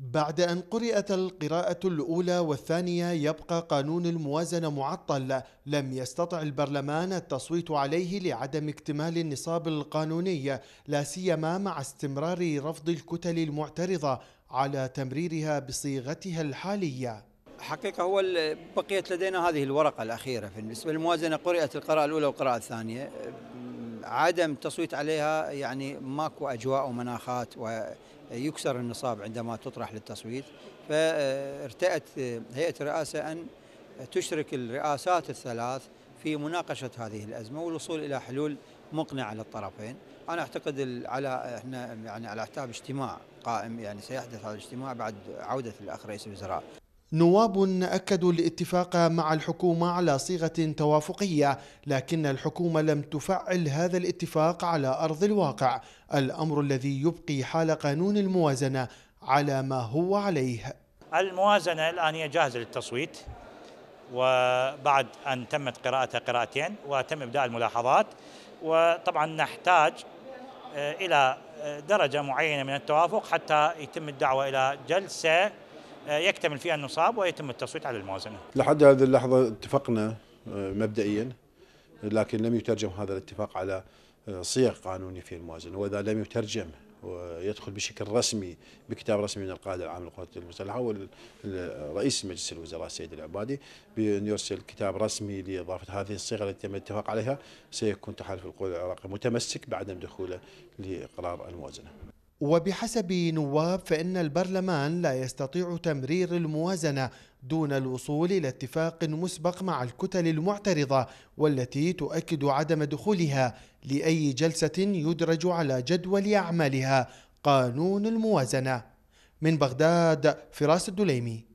بعد أن قرأت القراءة الأولى والثانية يبقى قانون الموازنة معطل لم يستطع البرلمان التصويت عليه لعدم اكتمال النصاب القانوني لا سيما مع استمرار رفض الكتل المعترضة على تمريرها بصيغتها الحالية حقيقة هو بقيت لدينا هذه الورقة الأخيرة بالنسبة للموازنة قرأت القراءة الأولى والقراءة الثانية عدم التصويت عليها يعني ماكو أجواء ومناخات ويكسر النصاب عندما تطرح للتصويت فارتأت هيئة الرئاسة أن تشرك الرئاسات الثلاث في مناقشة هذه الأزمة والوصول إلى حلول مقنعة للطرفين أنا أعتقد على إحنا يعني على حساب اجتماع قائم يعني سيحدث هذا الاجتماع بعد عودة الأخ رئيس الوزراء نواب أكدوا الاتفاق مع الحكومة على صيغة توافقية لكن الحكومة لم تفعل هذا الاتفاق على أرض الواقع الأمر الذي يبقي حال قانون الموازنة على ما هو عليه الموازنة الآن هي جاهزة للتصويت وبعد أن تمت قراءتها قراءتين وتم إبداء الملاحظات وطبعا نحتاج آه، إلى آه، درجة معينة من التوافق حتى يتم الدعوة إلى جلسة آه، يكتمل فيها النصاب ويتم التصويت على الموازنة لحد هذه اللحظة اتفقنا آه، مبدئيا لكن لم يترجم هذا الاتفاق على آه، صيغ قانوني في الموازنة وإذا لم يترجم ويدخل بشكل رسمي بكتاب رسمي من القائد العام للقوات المسلحه ورئيس مجلس الوزراء السيد العبادي بان يرسل كتاب رسمي لاضافه هذه الصيغه التي تم الاتفاق عليها سيكون تحالف القوى العراقي متمسك بعدم دخوله لإقرار الموازنه. وبحسب نواب فإن البرلمان لا يستطيع تمرير الموازنة دون الوصول إلى اتفاق مسبق مع الكتل المعترضة والتي تؤكد عدم دخولها لأي جلسة يدرج على جدول أعمالها قانون الموازنة من بغداد فراس الدليمي